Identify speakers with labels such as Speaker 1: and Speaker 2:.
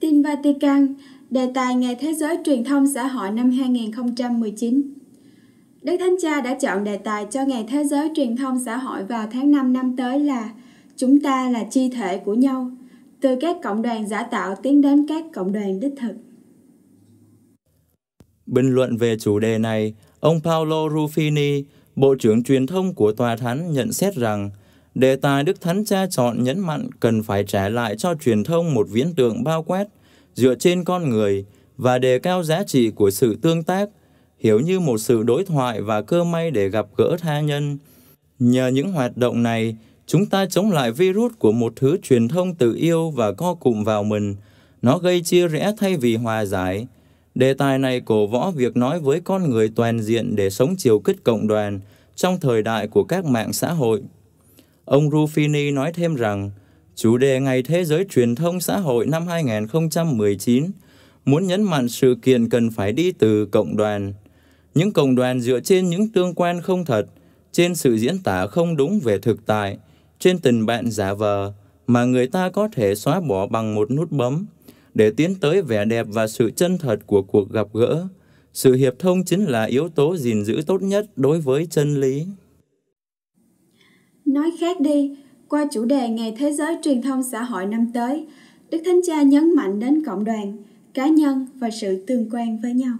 Speaker 1: Tin Vatican, đề tài Ngày Thế giới Truyền thông Xã hội năm 2019. Đức Thánh Cha đã chọn đề tài cho Ngày Thế giới Truyền thông Xã hội vào tháng 5 năm tới là Chúng ta là chi thể của nhau, từ các cộng đoàn giả tạo tiến đến các cộng đoàn đích thực.
Speaker 2: Bình luận về chủ đề này, ông Paolo Ruffini, Bộ trưởng Truyền thông của Tòa Thánh nhận xét rằng Đề tài Đức Thánh Cha chọn nhấn mạnh cần phải trả lại cho truyền thông một viễn tượng bao quát dựa trên con người và đề cao giá trị của sự tương tác, hiểu như một sự đối thoại và cơ may để gặp gỡ tha nhân. Nhờ những hoạt động này, chúng ta chống lại virus của một thứ truyền thông tự yêu và co cụm vào mình. Nó gây chia rẽ thay vì hòa giải. Đề tài này cổ võ việc nói với con người toàn diện để sống chiều kích cộng đoàn trong thời đại của các mạng xã hội. Ông Ruffini nói thêm rằng, chủ đề Ngày Thế giới Truyền thông Xã hội năm 2019 muốn nhấn mạnh sự kiện cần phải đi từ cộng đoàn. Những cộng đoàn dựa trên những tương quan không thật, trên sự diễn tả không đúng về thực tại, trên tình bạn giả vờ mà người ta có thể xóa bỏ bằng một nút bấm để tiến tới vẻ đẹp và sự chân thật của cuộc gặp gỡ. Sự hiệp thông chính là yếu tố gìn giữ tốt nhất đối với chân lý.
Speaker 1: Nói khác đi, qua chủ đề Ngày Thế giới Truyền thông Xã hội năm tới, Đức Thánh Cha nhấn mạnh đến cộng đoàn, cá nhân và sự tương quan với nhau.